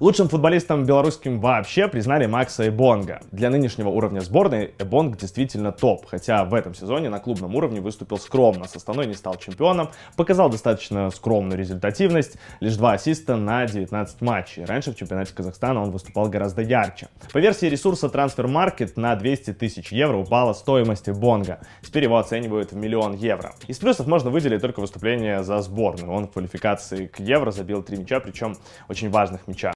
Лучшим футболистом белорусским вообще признали Макса Эбонга. Для нынешнего уровня сборной Эбонг действительно топ, хотя в этом сезоне на клубном уровне выступил скромно, со Астаной не стал чемпионом, показал достаточно скромную результативность, лишь два ассиста на 19 матчей. Раньше в чемпионате Казахстана он выступал гораздо ярче. По версии ресурса Transfer Market на 200 тысяч евро упала стоимость Эбонга. Теперь его оценивают в миллион евро. Из плюсов можно выделить только выступление за сборную. Он в квалификации к Евро забил три мяча, причем очень важных мяча.